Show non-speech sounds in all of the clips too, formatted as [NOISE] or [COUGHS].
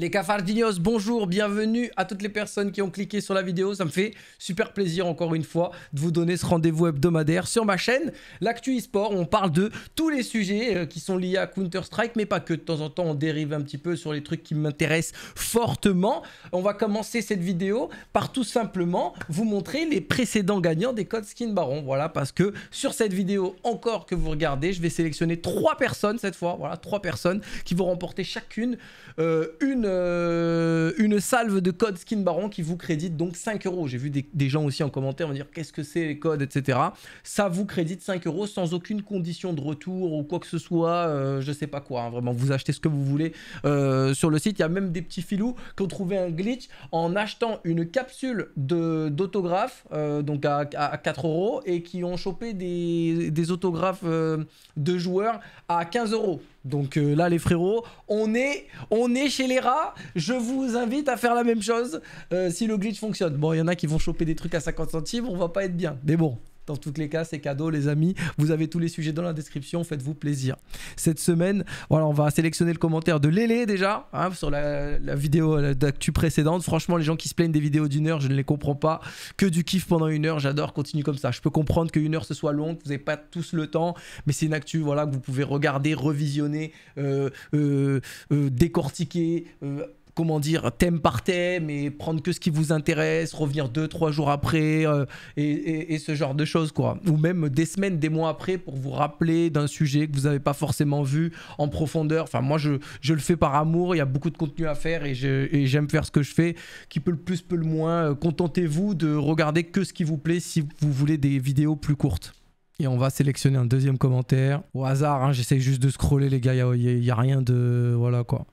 Les cafardinos, bonjour, bienvenue à toutes les personnes qui ont cliqué sur la vidéo. Ça me fait super plaisir encore une fois de vous donner ce rendez-vous hebdomadaire sur ma chaîne, l'actu e-sport. On parle de tous les sujets euh, qui sont liés à Counter-Strike, mais pas que. De temps en temps, on dérive un petit peu sur les trucs qui m'intéressent fortement. On va commencer cette vidéo par tout simplement vous montrer les précédents gagnants des codes skin baron. Voilà, parce que sur cette vidéo encore que vous regardez, je vais sélectionner trois personnes cette fois. Voilà, trois personnes qui vont remporter chacune euh, une euh, une salve de code Skin Baron qui vous crédite donc 5 euros. J'ai vu des, gens aussi en commentaire me dire qu'est-ce que c'est les codes, etc. Ça vous crédite 5 euros sans aucune condition de retour ou quoi que ce soit, euh, je sais pas quoi. Hein, vraiment, vous achetez ce que vous voulez euh, sur le site. Il y a même des petits filous qui ont trouvé un glitch en achetant une capsule d'autographe, donc à, 4 euros, et qui ont chopé des, des autographes de joueurs à 15 euros. Donc euh, là, les frérots, on est, on est chez les rats. Je vous invite à faire la même chose euh, si le glitch fonctionne. Bon, il y en a qui vont choper des trucs à 50 centimes, on va pas être bien. Mais bon, dans tous les cas, c'est cadeau, les amis. Vous avez tous les sujets dans la description. Faites-vous plaisir. Cette semaine, voilà, on va sélectionner le commentaire de Lélé déjà hein, sur la, vidéo euh, d'actu précédente. Franchement, les gens qui se plaignent des vidéos d'une heure, je ne les comprends pas. Que du kiff pendant une heure, j'adore. Continue comme ça. Je peux comprendre qu'une heure ce soit longue, vous n'avez pas tous le temps, mais c'est une actu voilà que vous pouvez regarder, revisionner, euh, euh, euh décortiquer. Euh, comment dire, thème par thème et prendre que ce qui vous intéresse, revenir deux, trois jours après euh, et, ce genre de choses, quoi. Ou même des semaines, des mois après pour vous rappeler d'un sujet que vous n'avez pas forcément vu en profondeur. Enfin, moi, je, le fais par amour, il y a beaucoup de contenu à faire et j'aime faire ce que je fais. Qui peut le plus, peut le moins. Euh, contentez-vous de regarder que ce qui vous plaît si vous voulez des vidéos plus courtes. Et on va sélectionner un deuxième commentaire. Au hasard, hein, j'essaye j'essaie juste de scroller les gars, il n'y y a, rien de... Voilà quoi.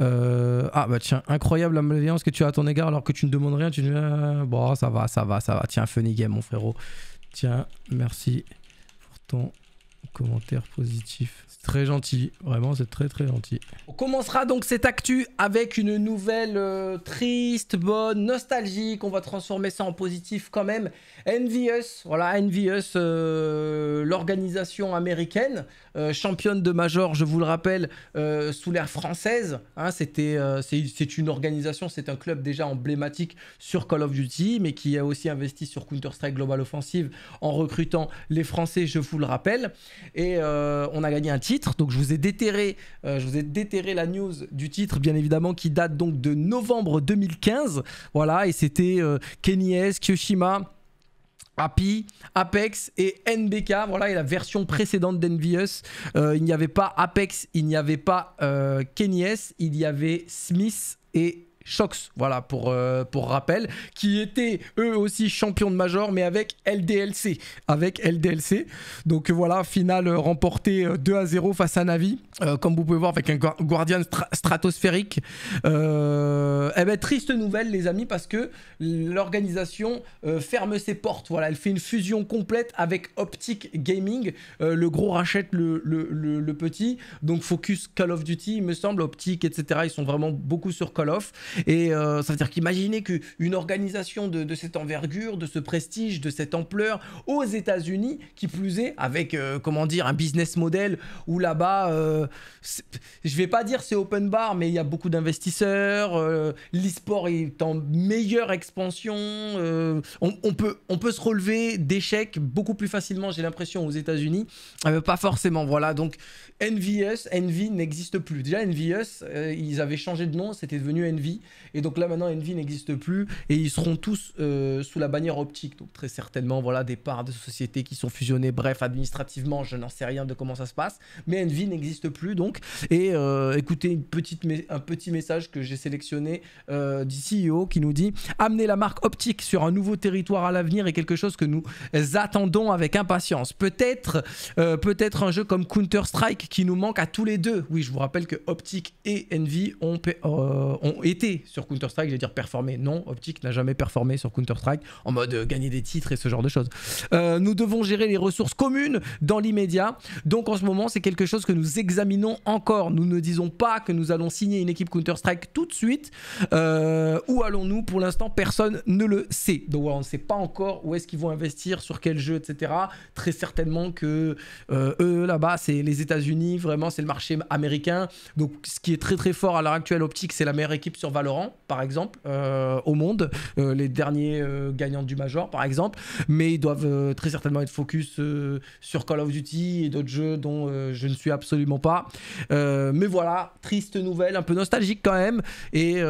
Euh, ah bah tiens, incroyable la malveillance que tu as à ton égard alors que tu ne demandes rien. Tu euh, bon, ça va, ça va, ça va. Tiens, game mon frérot. Tiens, merci pour ton commentaire positif très gentil, vraiment c'est très très gentil. On commencera donc cette actu avec une nouvelle euh, triste, bonne, nostalgique, on va transformer ça en positif quand même. Envious, voilà Envious, euh, l'organisation américaine, euh, championne de major, je vous le rappelle, sous l'ère française. Hein. c'était, c'est une organisation, c'est un club déjà emblématique sur Call of Duty, mais qui a aussi investi sur Counter-Strike Global Offensive en recrutant les Français, je vous le rappelle. Et on a gagné un titre donc je vous ai déterré, euh, je vous ai déterré la news du titre, bien évidemment, qui date donc de novembre 2015. Voilà, et c'était euh, Kenny S, Kyoshima. Happy, Apex et NBK. Voilà, et la version précédente d'Envious, euh, il n'y avait pas Apex, il n'y avait pas euh, S, il y avait Smith et Shox, voilà pour, euh, pour rappel, qui étaient eux aussi champions de Major, mais avec LDLC. Avec LDLC. Donc voilà, finale remportée 2 euh, à 0 face à Navi, euh, comme vous pouvez voir, avec un Guardian stratosphérique. eh ben, triste nouvelle, les amis, parce que l'organisation ferme ses portes. Voilà, elle fait une fusion complète avec Optic Gaming. le gros rachète le, le petit. Donc focus Call of Duty, il me semble, Optic, etc. Ils sont vraiment beaucoup sur Call of. Et euh, ça veut dire qu'imaginez qu'une organisation de, cette envergure, de ce prestige, de cette ampleur aux États-Unis, qui plus est, avec, euh, comment dire, un business model où là-bas, je euh, je vais pas dire c'est open bar, mais il y a beaucoup d'investisseurs, l'e-sport est en meilleure expansion, on, peut, on peut se relever d'échecs beaucoup plus facilement, j'ai l'impression, aux États-Unis. pas forcément, voilà. Donc, NVS, Envy n'existe plus. Déjà, NVS, ils avaient changé de nom, c'était devenu Envy. Et donc là maintenant Envy n'existe plus et ils seront tous euh, sous la bannière optique. Donc très certainement voilà des parts de sociétés qui sont fusionnées. Bref, administrativement, je n'en sais rien de comment ça se passe. Mais Envy n'existe plus donc. Et euh, écoutez une petite un petit message que j'ai sélectionné euh, du CEO qui nous dit amener la marque optique sur un nouveau territoire à l'avenir est quelque chose que nous attendons avec impatience. Peut-être euh, peut-être un jeu comme Counter Strike qui nous manque à tous les deux. Oui, je vous rappelle que Optique et Envy ont, ont été sur Counter-Strike, je j'allais dire performer. Non, Optic n'a jamais performé sur Counter-Strike en mode euh, gagner des titres et ce genre de choses. Euh, nous devons gérer les ressources communes dans l'immédiat. Donc en ce moment, c'est quelque chose que nous examinons encore. Nous ne disons pas que nous allons signer une équipe Counter-Strike tout de suite. Euh, où allons-nous Pour l'instant, personne ne le sait. Donc on ne sait pas encore où est-ce qu'ils vont investir, sur quel jeu, etc. Très certainement que eux, là-bas, c'est les États-Unis, vraiment, c'est le marché américain. Donc ce qui est très très fort à l'heure actuelle, Optic, c'est la meilleure équipe sur Laurent par exemple, euh, au monde, euh, les derniers euh, gagnants du Major, par exemple, mais ils doivent très certainement être focus sur Call of Duty et d'autres jeux dont je ne suis absolument pas. mais voilà, triste nouvelle, un peu nostalgique quand même. Et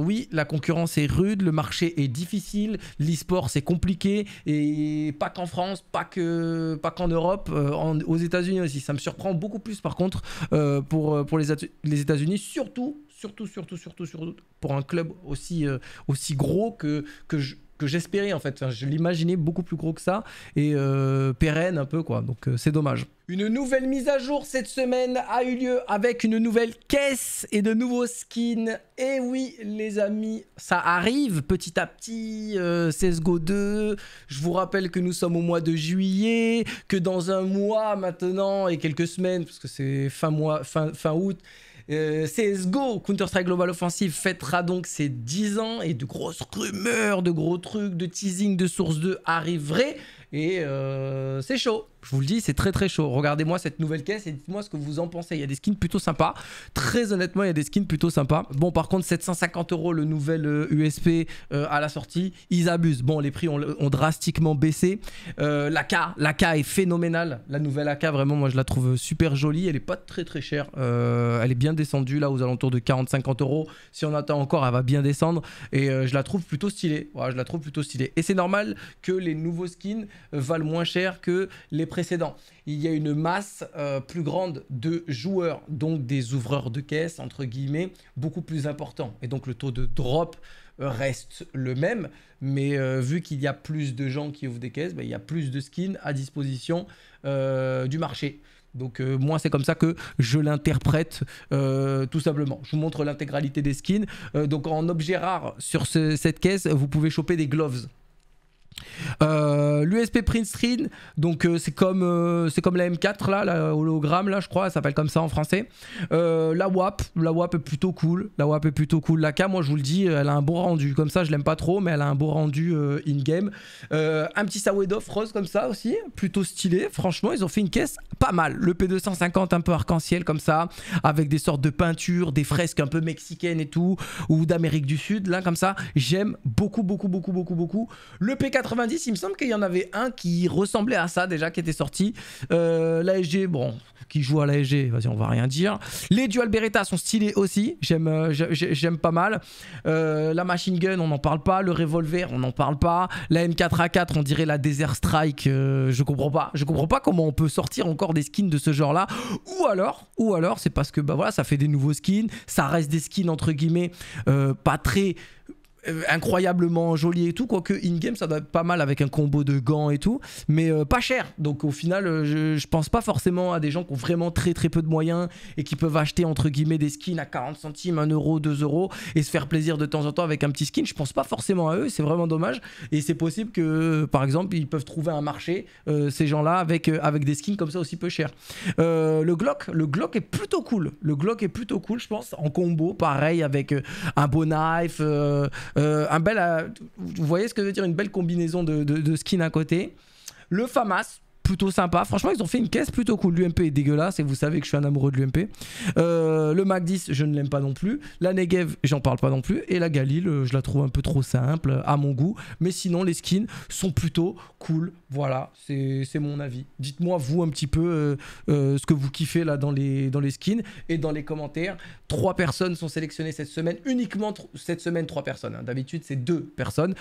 oui, la concurrence est rude, le marché est difficile, l'e-sport c'est compliqué, et pas qu'en France, pas qu'en pas qu'en Europe, aux États-Unis aussi. Ça me surprend beaucoup plus par contre pour, pour les, les États-Unis, surtout surtout, surtout, surtout, surtout pour un club aussi, euh, aussi gros que, que j'espérais en fait. je l'imaginais beaucoup plus gros que ça et euh, pérenne un peu quoi. Donc euh, c'est dommage. Une nouvelle mise à jour cette semaine a eu lieu avec une nouvelle caisse et de nouveaux skins. Et eh oui les amis, ça arrive petit à petit. CSGO 2, je vous rappelle que nous sommes au mois de juillet, que dans un mois maintenant et quelques semaines, parce que c'est fin, mois, fin, fin août, euh, CSGO, Counter-Strike Global Offensive, fêtera donc ses 10 ans et de grosses rumeurs, de gros trucs, de teasing, de sources 2 arriveraient. Et euh, c'est chaud. Je vous le dis, c'est très très chaud. Regardez-moi cette nouvelle caisse et dites-moi ce que vous en pensez. Il y a des skins plutôt sympas. Très honnêtement, il y a des skins plutôt sympas. Bon, par contre, 750 euros le nouvel USP euh, euh, à la sortie, ils abusent. Bon, les prix ont, drastiquement baissé. Euh, la K, la est phénoménale. La nouvelle AK, vraiment, moi je la trouve super jolie. Elle est pas très très chère. elle est bien descendue là aux alentours de 40-50 euros. Si on attend encore, elle va bien descendre. Et je la trouve plutôt stylée. je la trouve plutôt stylée. Et c'est normal que les nouveaux skins valent moins cher que les précédent Il y a une masse euh, plus grande de joueurs, donc des ouvreurs de caisse, entre guillemets, beaucoup plus important Et donc le taux de drop euh, reste le même, mais euh, vu qu'il y a plus de gens qui ouvrent des caisses, bah, il y a plus de skins à disposition du marché. Donc moi c'est comme ça que je l'interprète tout simplement. Je vous montre l'intégralité des skins. donc en objet rare sur cette caisse, vous pouvez choper des gloves. Euh, L'USP Print Screen, donc euh, c'est comme, euh, C'est comme la M4 là, la hologramme là, je crois, ça s'appelle comme ça en français. la WAP, la WAP est plutôt cool, la WAP est plutôt cool. La K, moi je vous le dis, elle a un beau rendu, comme ça je l'aime pas trop, mais elle a un beau rendu in game. un petit off rose comme ça aussi, plutôt stylé. Franchement, ils ont fait une caisse pas mal. Le P250 un peu arc-en-ciel comme ça, avec des sortes de peintures, des fresques un peu mexicaines et tout, ou d'Amérique du Sud là comme ça. J'aime beaucoup, beaucoup, beaucoup, beaucoup, beaucoup. Le p 90, il me semble qu'il y en avait un qui ressemblait à ça déjà, qui était sorti. Euh, L'ASG, bon, qui joue à l'ASG, vas-y, on va rien dire. Les Dual Beretta sont stylés aussi, j'aime euh, pas mal. Euh, la Machine Gun, on n'en parle pas. Le Revolver, on n'en parle pas. La M4A4, on dirait la Desert Strike, euh, je comprends pas. Je comprends pas comment on peut sortir encore des skins de ce genre-là. Ou alors, ou alors, c'est parce que, bah voilà, ça fait des nouveaux skins, ça reste des skins entre guillemets, pas très euh, incroyablement joli et tout, quoique in-game ça doit être pas mal avec un combo de gants et tout, mais euh, pas cher. Donc au final, euh, je, pense pas forcément à des gens qui ont vraiment très très peu de moyens et qui peuvent acheter entre guillemets des skins à 40 centimes, 1 euro, 2 euros et se faire plaisir de temps en temps avec un petit skin. Je pense pas forcément à eux, c'est vraiment dommage. Et c'est possible que par exemple, ils peuvent trouver un marché, ces gens-là, avec, avec des skins comme ça aussi peu chers. le Glock, le Glock est plutôt cool. Le Glock est plutôt cool, je pense, en combo, pareil, avec un beau knife. Euh, un bel, euh, vous voyez ce que je veux dire Une belle combinaison de, de, de skins à côté. Le FAMAS, plutôt sympa. Franchement, ils ont fait une caisse plutôt cool. L'UMP est dégueulasse et vous savez que je suis un amoureux de l'UMP. Euh, le Mac 10, je ne l'aime pas non plus. La Negev, j'en parle pas non plus. Et la Galil, euh, je la trouve un peu trop simple à mon goût. Mais sinon, les skins sont plutôt cool. Voilà, c'est mon avis. Dites-moi, vous, un petit peu euh, ce que vous kiffez là dans les, dans les skins et dans les commentaires. Trois personnes sont sélectionnées cette semaine, uniquement cette semaine, trois personnes. Hein. D'habitude, c'est deux personnes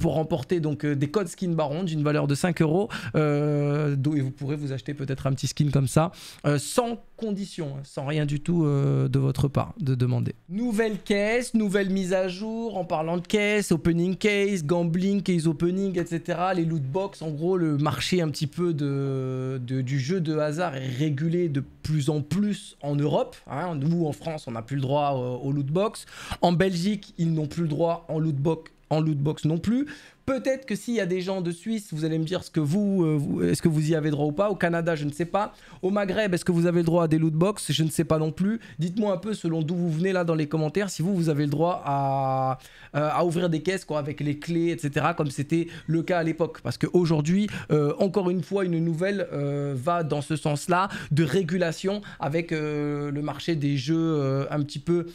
pour remporter donc des codes skin baron d'une valeur de 5 euros. Euh, euh, et vous pourrez vous acheter peut-être un petit skin comme ça, euh, sans condition, hein, sans rien du tout euh, de votre part de demander. Nouvelle caisse, nouvelle mise à jour, en parlant de caisse, opening case, gambling, case opening, etc. Les loot box, en gros, le marché un petit peu de, du jeu de hasard est régulé de plus en plus en Europe. Hein. Nous, en France, on n'a plus le droit aux loot box. En Belgique, ils n'ont plus le droit en loot box en loot box non plus. Peut-être que s'il y a des gens de Suisse, vous allez me dire ce que euh, vous, est-ce que vous y avez droit ou pas. Au Canada, je ne sais pas. Au Maghreb, est-ce que vous avez le droit à des loot box Je ne sais pas non plus. Dites-moi un peu selon d'où vous venez là dans les commentaires si vous vous avez le droit à, euh, à ouvrir des caisses quoi avec les clés, etc. Comme c'était le cas à l'époque. Parce qu'aujourd'hui, euh, encore une fois, une nouvelle va dans ce sens-là de régulation avec le marché des jeux un petit peu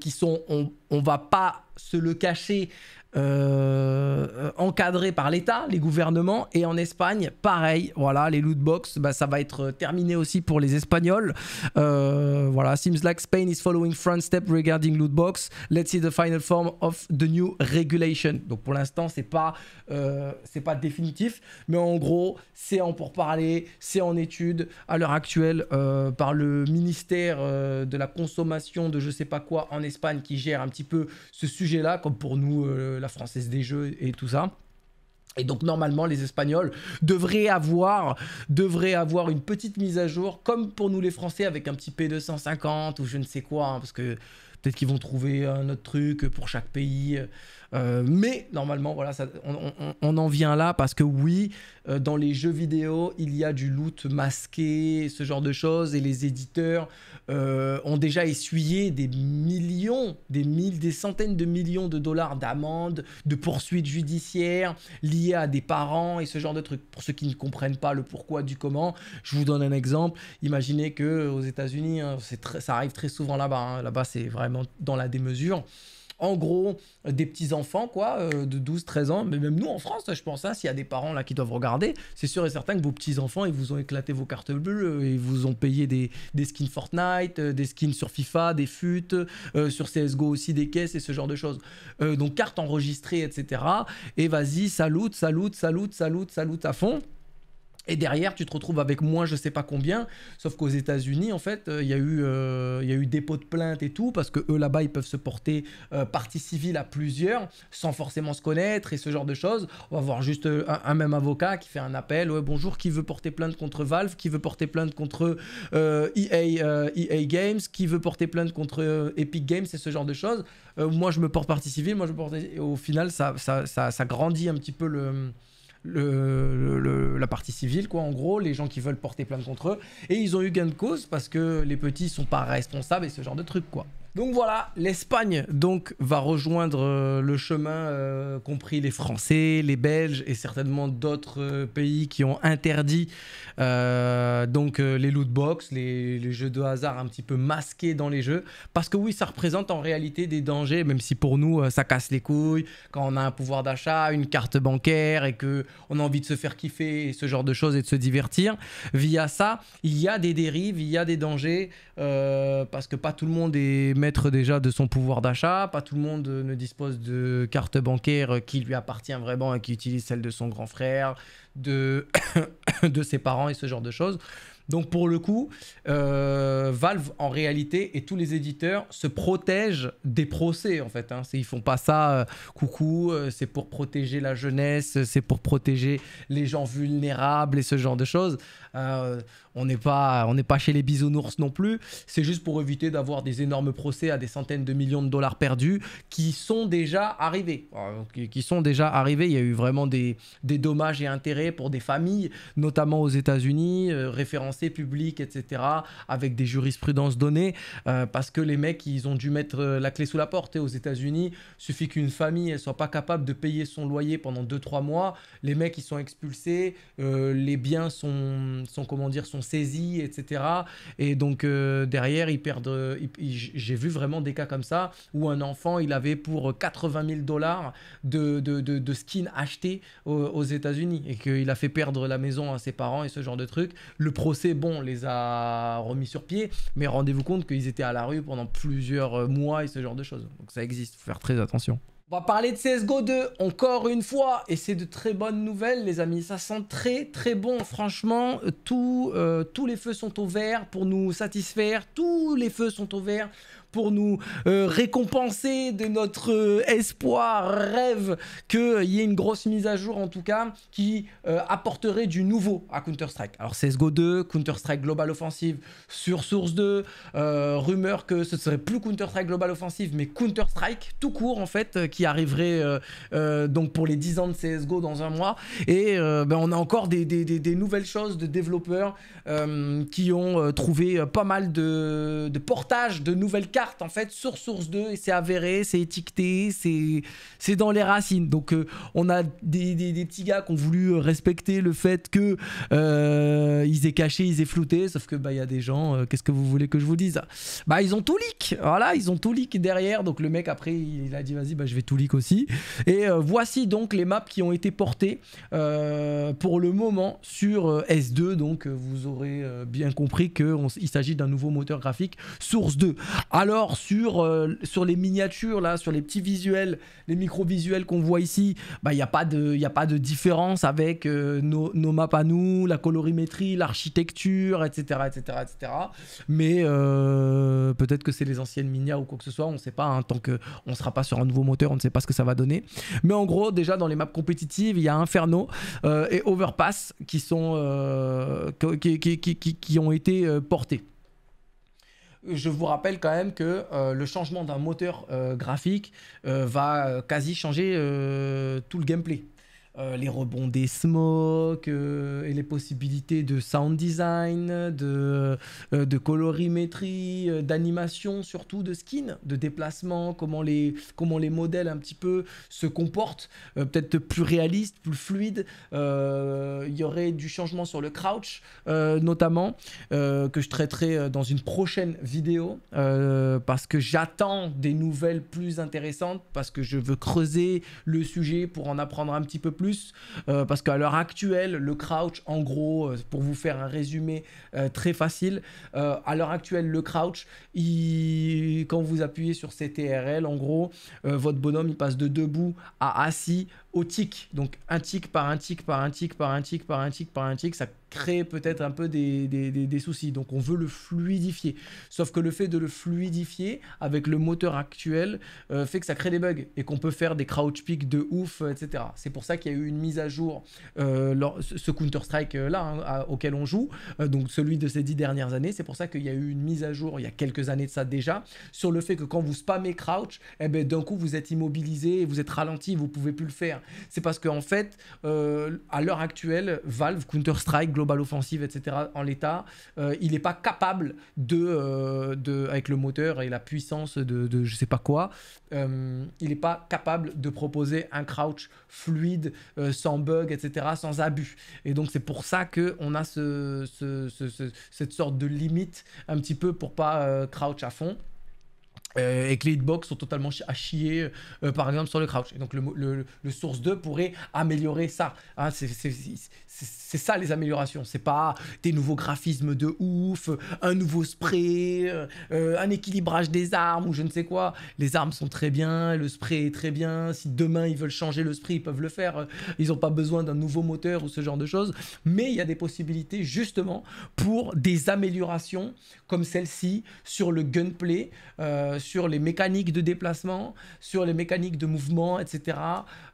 qui sont on, on va pas se le cacher euh, encadré par l'État, les gouvernements. Et en Espagne, pareil, voilà, les loot box, bah, ça va être terminé aussi pour les Espagnols. Euh, voilà, seems like Spain is following front step regarding loot box. Let's see the final form of the new regulation. Donc pour l'instant, c'est pas, euh, c'est pas définitif, mais en gros, c'est en parler, c'est en étude à l'heure actuelle par le ministère de la consommation de je sais pas quoi en Espagne qui gère un petit peu ce sujet-là, comme pour nous la Française des Jeux et tout ça. Et donc normalement les Espagnols devraient avoir, devraient avoir une petite mise à jour comme pour nous les Français avec un petit P250 ou je ne sais quoi, hein, parce que Peut-être qu'ils vont trouver un autre truc pour chaque pays. Euh, mais normalement, voilà, on, en vient là parce que oui, euh, dans les jeux vidéo, il y a du loot masqué, ce genre de choses, et les éditeurs euh, ont déjà essuyé des millions, des mille, des centaines de millions de dollars d'amendes, de poursuites judiciaires liées à des parents et ce genre de trucs. Pour ceux qui ne comprennent pas le pourquoi du comment, je vous donne un exemple. Imaginez que aux États-Unis, hein, ça arrive très souvent là-bas. Hein. là-bas, c'est vrai dans la démesure. En gros, des petits-enfants, quoi, euh, de 12-13 ans, mais même nous en France, je pense, hein, s'il y a des parents là qui doivent regarder, c'est sûr et certain que vos petits-enfants, ils vous ont éclaté vos cartes bleues, euh, ils vous ont payé des, skins Fortnite, euh, des skins sur FIFA, des futes sur CSGO aussi, des caisses et ce genre de choses. donc, cartes enregistrées, etc. Et vas-y, salute, salute, salute, salute, salute à fond. Et derrière, tu te retrouves avec moi, je sais pas combien. Sauf qu'aux États-Unis, en fait, euh, il y, eu, y, a eu euh, dépôt de plainte et tout, parce que eux là-bas, ils peuvent se porter euh, partie civile à plusieurs, sans forcément se connaître et ce genre de choses. On va voir juste un, même avocat qui fait un appel. Ouais, bonjour, qui veut porter plainte contre Valve Qui veut porter plainte contre EA, e e Games Qui veut porter plainte contre Epic Games Et ce genre de choses. moi, je me porte partie civile, moi, je porte. au final, ça, ça, ça, ça grandit un petit peu le la partie civile, quoi, en gros, les gens qui veulent porter plainte contre eux. Et ils ont eu gain de cause parce que les petits sont pas responsables et ce genre de truc quoi. Donc voilà, l'Espagne donc va rejoindre euh, le chemin euh, compris les Français, les Belges et certainement d'autres euh, pays qui ont interdit donc les loot box, les, jeux de hasard un petit peu masqués dans les jeux, parce que oui, ça représente en réalité des dangers, même si pour nous ça casse les couilles quand on a un pouvoir d'achat, une carte bancaire et que on a envie de se faire kiffer et ce genre de choses et de se divertir. Via ça, il y a des dérives, il y a des dangers parce que pas tout le monde est maître déjà de son pouvoir d'achat. Pas tout le monde euh, ne dispose de carte bancaire euh, qui lui appartient vraiment et qui utilise celle de son grand frère, de, [COUGHS] de ses parents et ce genre de choses. Donc pour le coup, euh, Valve en réalité et tous les éditeurs se protègent des procès en fait. Hein. Ils font pas ça, coucou, c'est pour protéger la jeunesse, c'est pour protéger les gens vulnérables et ce genre de choses. On n'est pas, pas chez les bisounours non plus. C'est juste pour éviter d'avoir des énormes procès à des centaines de millions de dollars perdus qui sont déjà arrivés. Qui sont déjà arrivés. Il y a eu vraiment des, des dommages et intérêts pour des familles, notamment aux États-Unis, euh, référencés publics, etc., avec des jurisprudences données, euh, parce que les mecs, ils ont dû mettre euh, la clé sous la porte. Et aux États-Unis, suffit qu'une famille, elle soit pas capable de payer son loyer pendant 2-3 mois. Les mecs, ils sont expulsés. les biens sont, sont, comment dire, sont saisie etc. Et donc euh, derrière, ils perdent. Euh, j'ai vu vraiment des cas comme ça où un enfant, il avait pour 80 000 dollars de, de, de, skins achetés aux, États-Unis et qu'il a fait perdre la maison à ses parents et ce genre de trucs. Le procès, bon, les a remis sur pied, mais rendez-vous compte qu'ils étaient à la rue pendant plusieurs mois et ce genre de choses. Donc ça existe, faut faire très attention. On va parler de CSGO 2 encore une fois et c'est de très bonnes nouvelles les amis, ça sent très très bon franchement, euh, tous les feux sont au vert pour nous satisfaire, tous les feux sont au vert pour nous euh, récompenser de notre euh, espoir, rêve qu'il y ait une grosse mise à jour en tout cas qui euh, apporterait du nouveau à Counter-Strike. Alors CSGO 2, Counter-Strike Global Offensive sur Source 2, rumeur que ce ne serait plus Counter-Strike Global Offensive mais Counter-Strike tout court en fait qui arriverait donc pour les 10 ans de CSGO dans un mois et ben, on a encore des, nouvelles choses de développeurs qui ont trouvé pas mal de, de portages de nouvelles cartes en fait sur Source 2 et c'est avéré, c'est étiqueté, c'est dans les racines. Donc euh, on a des, petits gars qui ont voulu respecter le fait que euh, ils aient caché, ils aient flouté, sauf que bah il y a des gens, euh, qu'est-ce que vous voulez que je vous dise Bah ils ont tout leak, voilà, ils ont tout leak derrière. Donc le mec après il a dit vas-y bah je vais tout leak aussi. Et voici donc les maps qui ont été portées pour le moment sur S2. Donc vous aurez bien compris qu'il s'agit d'un nouveau moteur graphique Source 2. Alors alors sur, euh, sur les miniatures, là, sur les petits visuels, les micro-visuels qu'on voit ici, il bah, n'y a, pas de, a pas de différence avec euh, nos, maps à nous, la colorimétrie, l'architecture, etc., etc., etc. Mais euh, peut-être que c'est les anciennes miniatures ou quoi que ce soit, on ne sait pas, hein. tant qu'on ne sera pas sur un nouveau moteur, on ne sait pas ce que ça va donner. Mais en gros, déjà dans les maps compétitives, il y a Inferno et Overpass qui, sont, qui, qui ont été portés je vous rappelle quand même que euh, le changement d'un moteur euh, graphique euh, va quasi changer tout le gameplay. Euh, les rebonds des smokes euh, et les possibilités de sound design, de, euh, de colorimétrie, d'animation, surtout de skin, de déplacement, comment les, comment les modèles un petit peu se comportent, peut-être plus réaliste, plus fluide. Il y aurait du changement sur le crouch, notamment, que je traiterai dans une prochaine vidéo, parce que j'attends des nouvelles plus intéressantes, parce que je veux creuser le sujet pour en apprendre un petit peu plus euh, parce qu'à l'heure actuelle, le crouch, en gros, euh, pour vous faire un résumé euh, très facile, à l'heure actuelle, le crouch, il... quand vous appuyez sur CTRL, en gros, votre bonhomme, il passe de debout à assis tic. Donc un tic par un tic par un tic par un tic par un tic par un tic, ça crée peut-être un peu des, des, des, soucis. Donc on veut le fluidifier. Sauf que le fait de le fluidifier avec le moteur actuel euh, fait que ça crée des bugs et qu'on peut faire des crouch picks de ouf, euh, etc. C'est pour ça qu'il y a eu une mise à jour, euh, ce Counter-Strike euh, là hein, auquel on joue, donc celui de ces dix dernières années, c'est pour ça qu'il y a eu une mise à jour il y a quelques années de ça déjà, sur le fait que quand vous spammez crouch, eh ben, d'un coup vous êtes immobilisé, vous êtes ralenti, vous pouvez plus le faire c'est parce qu'en fait, euh, à l'heure actuelle, Valve, Counter-Strike, Global Offensive, etc., en l'état, euh, il n'est pas capable euh, de, avec le moteur et la puissance de, je je sais pas quoi, il n'est pas capable de proposer un crouch fluide, sans bug, etc., sans abus. Et donc, c'est pour ça qu'on a cette sorte de limite un petit peu pour pas crouch à fond. Euh, et que les hitbox sont totalement à chier, euh, euh, par exemple, sur le crouch. Et donc, le, le Source 2 pourrait améliorer ça. Hein, c'est ça, les améliorations. C'est pas des nouveaux graphismes de ouf, un nouveau spray, un équilibrage des armes ou je ne sais quoi. Les armes sont très bien, le spray est très bien. Si demain, ils veulent changer le spray, ils peuvent le faire. Ils n'ont pas besoin d'un nouveau moteur ou ce genre de choses. Mais il y a des possibilités, justement, pour des améliorations comme celle-ci sur le gunplay, euh, sur les mécaniques de déplacement, sur les mécaniques de mouvement, etc.,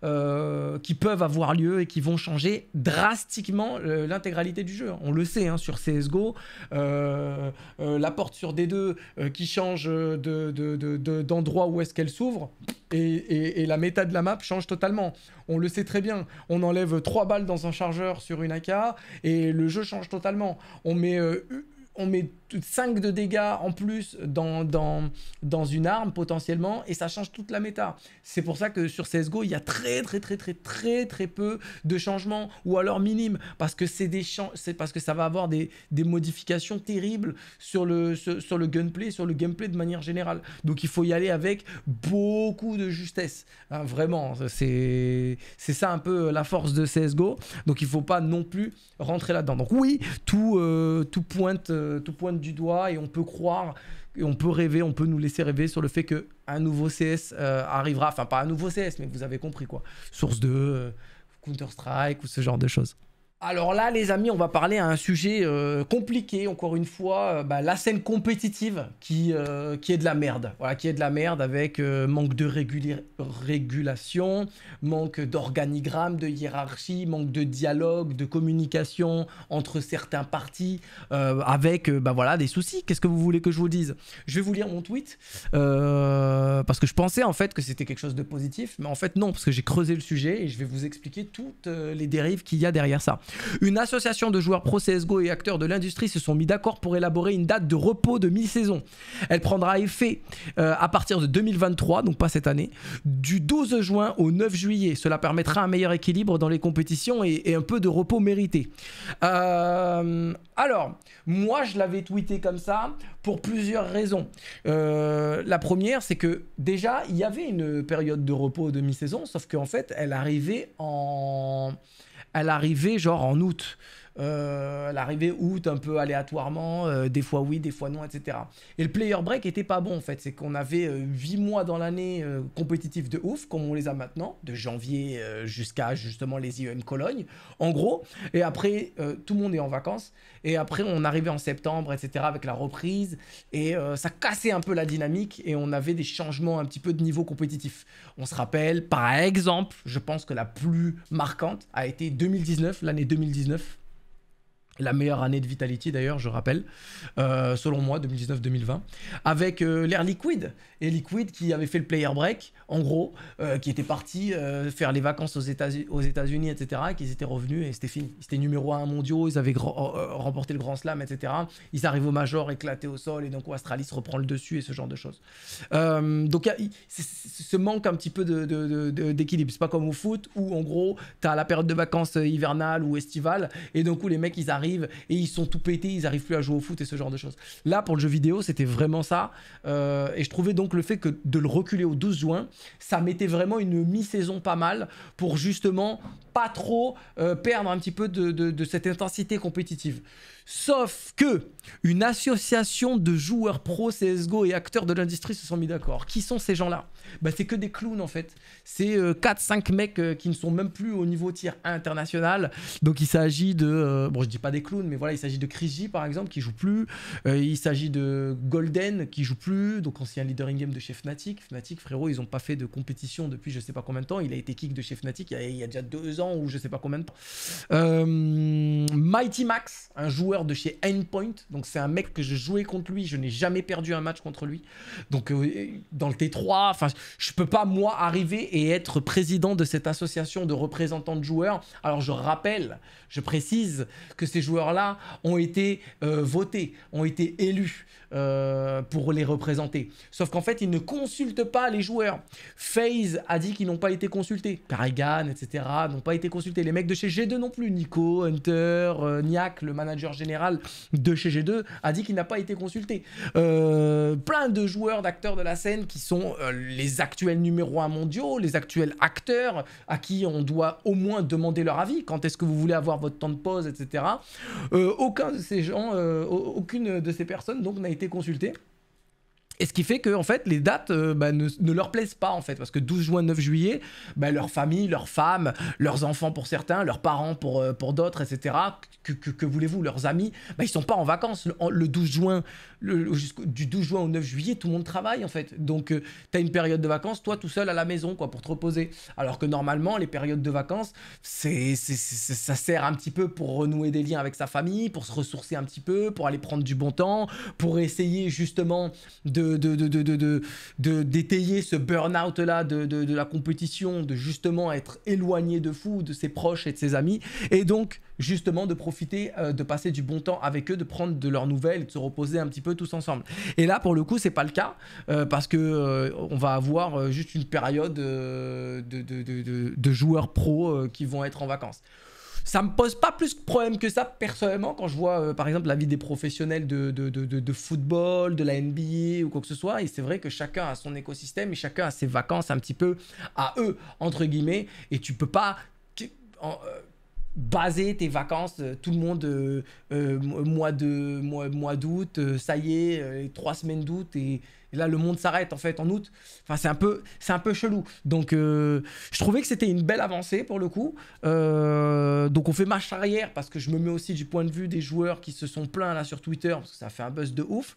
euh, qui peuvent avoir lieu et qui vont changer drastiquement euh, l'intégralité du jeu. On le sait hein, sur CSGO, euh, la porte sur D2 qui change d'endroit de, où est-ce qu'elle s'ouvre. Et, la méta de la map change totalement. On le sait très bien. On enlève 3 balles dans un chargeur sur une AK et le jeu change totalement. On met, on met 5 de dégâts en plus dans, dans, une arme potentiellement et ça change toute la méta. C'est pour ça que sur CSGO, il y a très très très très très très peu de changements ou alors minimes parce que c'est des c'est parce que ça va avoir des, modifications terribles sur le, sur, le gunplay, sur le gameplay de manière générale. Donc il faut y aller avec beaucoup de justesse. Hein, vraiment, c'est ça un peu la force de CSGO. Donc il faut pas non plus rentrer là-dedans. Donc oui, tout, euh, tout pointe, euh, tout pointe du doigt et on peut croire, et on peut rêver, on peut nous laisser rêver sur le fait que un nouveau CS euh, arrivera. Enfin, pas un nouveau CS, mais vous avez compris quoi. Source 2, euh, Counter-Strike ou ce genre de choses. Alors là, les amis, on va parler à un sujet euh, compliqué, encore une fois, euh, bah, la scène compétitive euh, qui, est de la merde. Voilà, qui est de la merde avec manque de régulation, manque d'organigramme, de hiérarchie, manque de dialogue, de communication entre certains partis, avec bah, voilà, des soucis. Qu'est-ce que vous voulez que je vous dise Je vais vous lire mon tweet, parce que je pensais en fait que c'était quelque chose de positif, mais en fait non, parce que j'ai creusé le sujet et je vais vous expliquer toutes les dérives qu'il y a derrière ça. Une association de joueurs pro CSGO et acteurs de l'industrie se sont mis d'accord pour élaborer une date de repos de mi-saison. Elle prendra effet euh, à partir de 2023, donc pas cette année, du 12 juin au 9 juillet. Cela permettra un meilleur équilibre dans les compétitions et, un peu de repos mérité. Euh, alors, moi je l'avais tweeté comme ça pour plusieurs raisons. Euh, la première, c'est que déjà, il y avait une période de repos de mi-saison, sauf qu'en fait, elle arrivait en elle arrivait genre en août. Euh, l'arrivée août un peu aléatoirement, euh, des fois oui, des fois non, etc. Et le player break était pas bon en fait, c'est qu'on avait 8 euh, mois dans l'année compétitif de ouf, comme on les a maintenant, de janvier jusqu'à justement les IEM Cologne, en gros. Et après, tout le monde est en vacances. Et après, on arrivait en septembre, etc., avec la reprise. Et ça cassait un peu la dynamique et on avait des changements un petit peu de niveau compétitif. On se rappelle, par exemple, je pense que la plus marquante a été 2019, l'année 2019 la meilleure année de Vitality d'ailleurs, je rappelle, euh, selon moi, 2019-2020, avec euh, l'air Liquid. Et Liquid qui avait fait le player break, en gros, euh, qui était parti faire les vacances aux États-Unis, aux États etc. Et qu'ils étaient revenus et c'était fini. Ils numéro un mondial ils avaient remporté le Grand Slam, etc. Ils arrivent au Major, éclatés au sol, et donc Astralis reprend le dessus et ce genre de choses. donc il ce manque un petit peu d'équilibre. C'est pas comme au foot où, en gros, tu as la période de vacances hivernale ou estivale, et donc où les mecs, ils arrivent et ils sont tout pétés, ils arrivent plus à jouer au foot et ce genre de choses. Là, pour le jeu vidéo, c'était vraiment ça. Euh, et je trouvais donc le fait que de le reculer au 12 juin, ça mettait vraiment une mi-saison pas mal pour justement pas trop euh, perdre un petit peu de, cette intensité compétitive. Sauf que une association de joueurs pro CSGO et acteurs de l'industrie se sont mis d'accord. Qui sont ces gens-là bah, C'est que des clowns en fait. C'est euh, quatre 4-5 mecs qui ne sont même plus au niveau tir international. Donc il s'agit de... bon je dis pas des clowns, mais voilà, il s'agit de Chris par exemple, qui joue plus. Euh, il s'agit de Golden, qui joue plus. Donc, ancien leader in-game de chez Fnatic. Fnatic, frérot, ils ont pas fait de compétition depuis je sais pas combien de temps. Il a été kick de chez Fnatic il y a, déjà deux ans ou je sais pas combien de temps. Euh, Mighty Max, un joueur de chez Endpoint. Donc, c'est un mec que je jouais contre lui. Je n'ai jamais perdu un match contre lui. Donc, euh, dans le T3, enfin, je peux pas, moi, arriver et être président de cette association de représentants de joueurs. Alors, je rappelle, je précise que ces joueurs-là ont été euh, votés, ont été élus. Euh, pour les représenter. Sauf qu'en fait, ils ne consultent pas les joueurs. FaZe a dit qu'ils n'ont pas été consultés. Karigan, etc. n'ont pas été consultés. Les mecs de chez G2 non plus. Nico, Hunter, euh, Niak, le manager général de chez G2, a dit qu'il n'a pas été consulté. Euh, plein de joueurs, d'acteurs de la scène qui sont les actuels numéro 1 mondiaux, les actuels acteurs à qui on doit au moins demander leur avis. Quand est-ce que vous voulez avoir votre temps de pause, etc. aucun de ces gens, aucune de ces personnes donc n'a été consulter consulté. Et ce qui fait que en fait les dates euh, bah, ne, leur plaisent pas en fait parce que 12 juin 9 juillet bah, leur famille leurs femmes leurs enfants pour certains leurs parents pour, euh, pour d'autres etc que, que, voulez-vous leurs amis bah, ils sont pas en vacances le, 12 juin le, du 12 juin au 9 juillet tout le monde travaille en fait donc euh, tu as une période de vacances toi tout seul à la maison quoi pour te reposer alors que normalement les périodes de vacances c'est ça sert un petit peu pour renouer des liens avec sa famille pour se ressourcer un petit peu pour aller prendre du bon temps pour essayer justement de de, de, d'étayer ce burn-out là de, la compétition, de justement être éloigné de fou, de ses proches et de ses amis, et donc justement de profiter, euh, de passer du bon temps avec eux, de prendre de leurs nouvelles, de se reposer un petit peu tous ensemble. Et là, pour le coup, c'est pas le cas euh, parce que euh, on va avoir juste une période de, de joueurs pros qui vont être en vacances ça me pose pas plus de problème que ça personnellement quand je vois euh, par exemple la vie des professionnels de, de, football, de la NBA ou quoi que ce soit. Et c'est vrai que chacun a son écosystème et chacun a ses vacances un petit peu à eux entre guillemets. Et tu peux pas euh, baser tes vacances, euh, tout le monde, euh, euh, mois de mois, mois d'août, ça y est, trois semaines d'août, et, là le monde s'arrête en fait en août. Enfin, c'est un peu, c'est un peu chelou. Donc, je trouvais que c'était une belle avancée pour le coup. donc, on fait marche arrière parce que je me mets aussi du point de vue des joueurs qui se sont plaints là sur Twitter parce que ça fait un buzz de ouf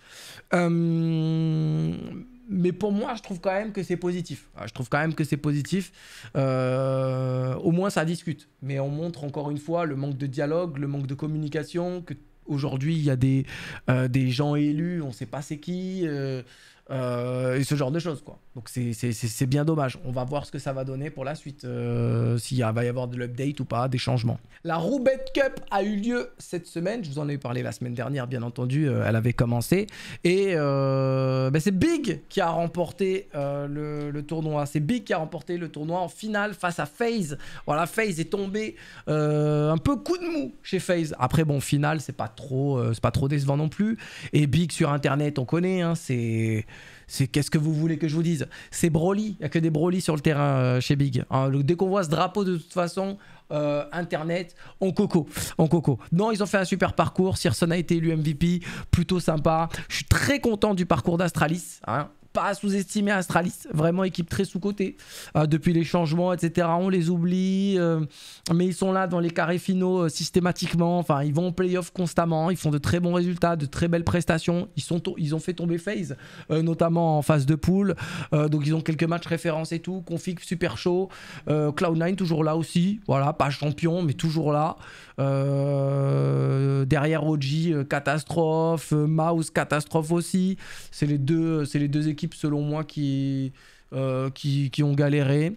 mais pour moi, je trouve quand même que c'est positif. Ah, je trouve quand même que c'est positif. Euh, au moins, ça discute. Mais on montre encore une fois le manque de dialogue, le manque de communication, que aujourd'hui, il y a des, euh, des gens élus, on ne sait pas c'est qui. Euh, euh, et ce genre de choses, quoi. Donc c'est bien dommage. On va voir ce que ça va donner pour la suite, euh, s'il va y avoir de l'update ou pas, des changements. La Roubaix Cup a eu lieu cette semaine. Je vous en ai parlé la semaine dernière, bien entendu. Euh, elle avait commencé. Et ben, c'est Big qui a remporté le, tournoi. C'est Big qui a remporté le tournoi en finale face à FaZe. Voilà, FaZe est tombé un peu coup de mou chez FaZe. Après, bon, finale, c'est pas trop, c'est pas trop décevant non plus. Et Big sur Internet, on connaît, hein, c'est c'est qu'est-ce que vous voulez que je vous dise C'est Broly. Il n'y a que des Broly sur le terrain euh, chez Big. Hein. dès qu'on voit ce drapeau, de toute façon, euh, Internet, on coco, on coco. Non, ils ont fait un super parcours. Sirson a été élu MVP, plutôt sympa. Je suis très content du parcours d'Astralis. Hein pas à sous-estimer Astralis, vraiment équipe très sous-cotée. Euh, depuis les changements, etc., on les oublie, euh, mais ils sont là dans les carrés finaux euh, systématiquement. Enfin, ils vont en playoff constamment, ils font de très bons résultats, de très belles prestations. Ils, sont ils ont fait tomber FaZe, notamment en phase de poule. donc, ils ont quelques matchs références et tout. Config super chaud. Cloud9 toujours là aussi. Voilà, pas champion, mais toujours là. Euh, derrière OG, euh, catastrophe. Euh, Mouse, catastrophe aussi. C'est les, deux, les deux équipes, selon moi, qui, qui, ont galéré.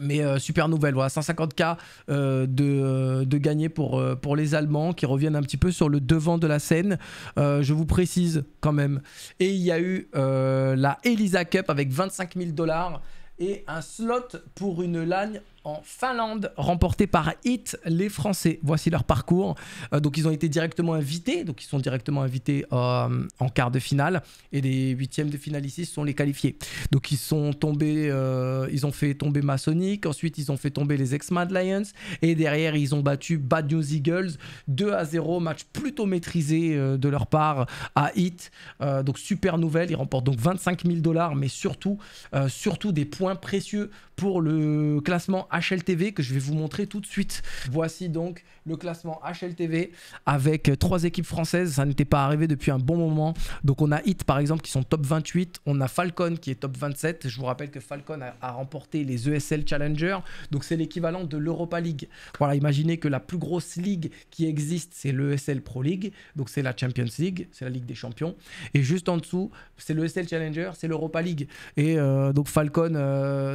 Mais super nouvelle, voilà, 150K de, de gagner pour, pour les Allemands qui reviennent un petit peu sur le devant de la scène. je vous précise quand même. Et il y a eu la Elisa Cup avec 25 000 dollars et un slot pour une LAN en Finlande, remporté par Hit, les Français. Voici leur parcours. Euh, donc ils ont été directement invités, donc ils sont directement invités euh, en quart de finale. Et les huitièmes de finale ici sont les qualifiés. Donc ils sont tombés, euh, ils ont fait tomber Masonic, ensuite ils ont fait tomber les Ex-Mad Lions, et derrière ils ont battu Bad News Eagles 2 à 0, match plutôt maîtrisé de leur part à Hit. donc super nouvelle, ils remportent donc 25 000 dollars, mais surtout, surtout des points précieux pour le classement HLTV que je vais vous montrer tout de suite. Voici donc le classement HLTV avec trois équipes françaises. Ça n'était pas arrivé depuis un bon moment. Donc on a Hit par exemple qui sont top 28. On a Falcon qui est top 27. Je vous rappelle que Falcon a, remporté les ESL Challenger. Donc c'est l'équivalent de l'Europa League. Voilà, imaginez que la plus grosse ligue qui existe, c'est l'ESL Pro League. Donc c'est la Champions League, c'est la Ligue des Champions. Et juste en dessous, c'est l'ESL Challenger, c'est l'Europa League. Et euh, donc Falcon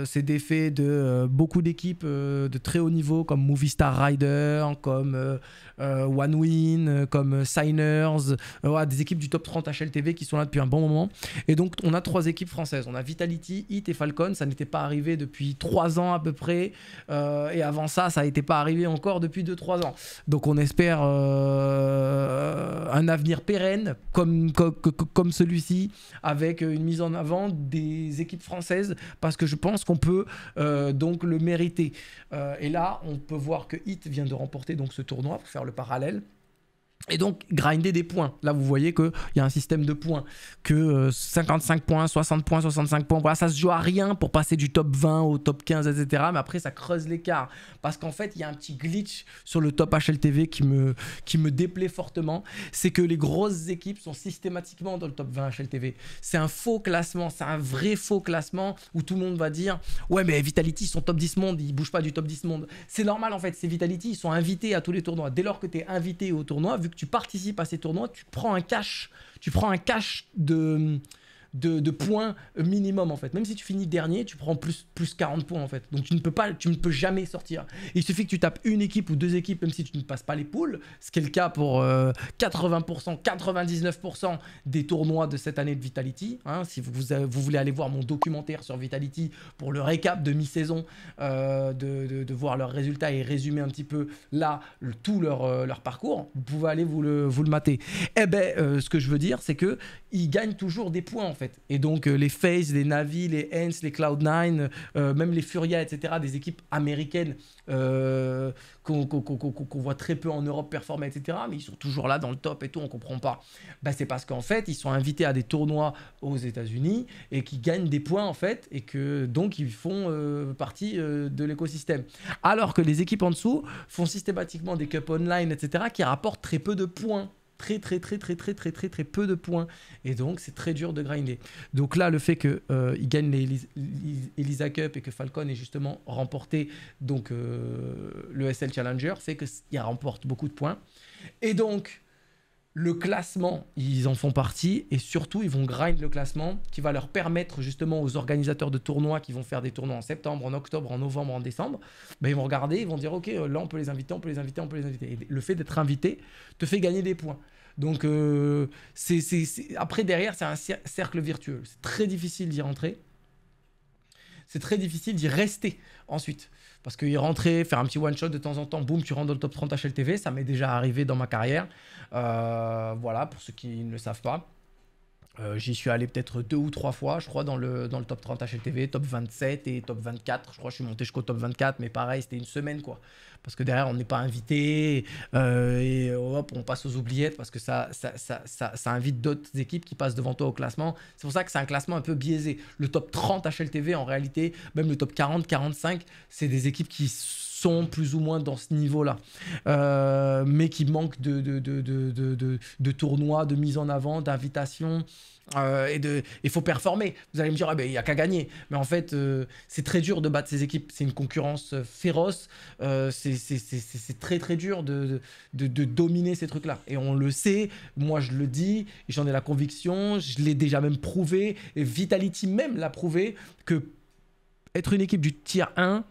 c'est euh, défait de euh, beaucoup d'équipes euh, de très haut niveau comme Movie Star Rider, comme euh, euh, One Win, euh, comme euh, Signers, des équipes du top 30 HLTV qui sont là depuis un bon moment. Et donc on a trois équipes françaises. On a Vitality, Hit et Falcon. Ça n'était pas arrivé depuis trois ans à peu près. et avant ça, ça n'était pas arrivé encore depuis 2-3 ans. Donc on espère un avenir pérenne comme, comme, celui-ci, avec une mise en avant des équipes françaises, parce que je pense qu'on peut donc le mériter. et là, on peut voir que Hit vient de remporter donc ce tournoi pour faire le parallèle et donc, grinder des points. Là, vous voyez qu'il y a un système de points. Que 55 euh, points, 60 points, 65 points, voilà, ça se joue à rien pour passer du top 20 au top 15, etc. Mais après, ça creuse l'écart. Parce qu'en fait, il y a un petit glitch sur le top HLTV qui me, qui me déplaît fortement. C'est que les grosses équipes sont systématiquement dans le top 20 HLTV. C'est un faux classement, c'est un vrai faux classement où tout le monde va dire Ouais, mais Vitality, ils sont top 10 monde, ils bougent pas du top 10 monde. C'est normal en fait, c'est Vitality, ils sont invités à tous les tournois. Dès lors que tu es invité au tournoi, vu tu participes à ces tournois, tu prends un cash, tu prends un cash de, de, points minimum en fait. Même si tu finis dernier, tu prends plus, plus 40 points en fait. Donc tu ne peux pas, tu ne peux jamais sortir. il suffit que tu tapes une équipe ou deux équipes, même si tu ne passes pas les poules, ce qui est le cas pour 80%, euh, 99% des tournois de cette année de Vitality. Hein. si vous, voulez aller voir mon documentaire sur Vitality pour le récap de mi-saison, euh, de, voir leurs résultats et résumer un petit peu là tout leur, euh, leur parcours, vous pouvez aller vous le, vous le mater. Eh ben, ce que je veux dire, c'est que ils gagnent toujours des points en et donc euh, les FaZe, les Navi, les Hens, les Cloud9, euh, même les Furia, etc., des équipes américaines euh, qu'on voit très peu en Europe performer, etc., mais ils sont toujours là dans le top et tout, on comprend pas. Bah, c'est parce qu'en fait, ils sont invités à des tournois aux États-Unis et qui gagnent des points, en fait, et que donc ils font partie de l'écosystème. Alors que les équipes en dessous font systématiquement des cups online, etc., qui rapportent très peu de points très très très très très très très très peu de points et donc c'est très dur de grinder. Donc là le fait que euh, il gagne les Cup et que Falcon ait justement remporté donc euh, le SL Challenger, c'est que il remporte beaucoup de points et donc le classement, ils en font partie et surtout ils vont grind le classement qui va leur permettre justement aux organisateurs de tournois qui vont faire des tournois en septembre, en octobre, en novembre, en décembre, ben, ils vont regarder, ils vont dire ok euh, là on peut les inviter, on peut les inviter, on peut les inviter. le fait d'être invité te fait gagner des points. Donc euh, c'est, après derrière c'est un cercle virtueux. C'est très difficile d'y rentrer, c'est très difficile d'y rester ensuite. Parce qu'il rentrait, faire un petit one-shot de temps en temps, boum, tu rentres dans le top 30 HLTV. Ça m'est déjà arrivé dans ma carrière. Euh, voilà, pour ceux qui ne le savent pas. Euh, j'y suis allé peut-être deux ou trois fois, je crois, dans le, dans le top 30 HLTV, top 27 et top 24. Je crois que je suis monté jusqu'au top 24, mais pareil, c'était une semaine, quoi. Parce que derrière, on n'est pas invité euh, et hop, on passe aux oubliettes parce que ça, ça, ça, ça, ça invite d'autres équipes qui passent devant toi au classement. C'est pour ça que c'est un classement un peu biaisé. Le top 30 HLTV, en réalité, même le top 40, 45, c'est des équipes qui sont plus ou moins dans ce niveau-là, euh, mais qui manquent de, de, tournois, de mise en avant, d'invitations. Euh, et de, il faut performer. Vous allez me dire, ah ben, il n'y a qu'à gagner. Mais en fait, euh, c'est très dur de battre ces équipes. C'est une concurrence féroce. c'est très très dur de, de, de dominer ces trucs-là. Et on le sait. Moi, je le dis. J'en ai la conviction. Je l'ai déjà même prouvé. Et Vitality même l'a prouvé que être une équipe du tier 1,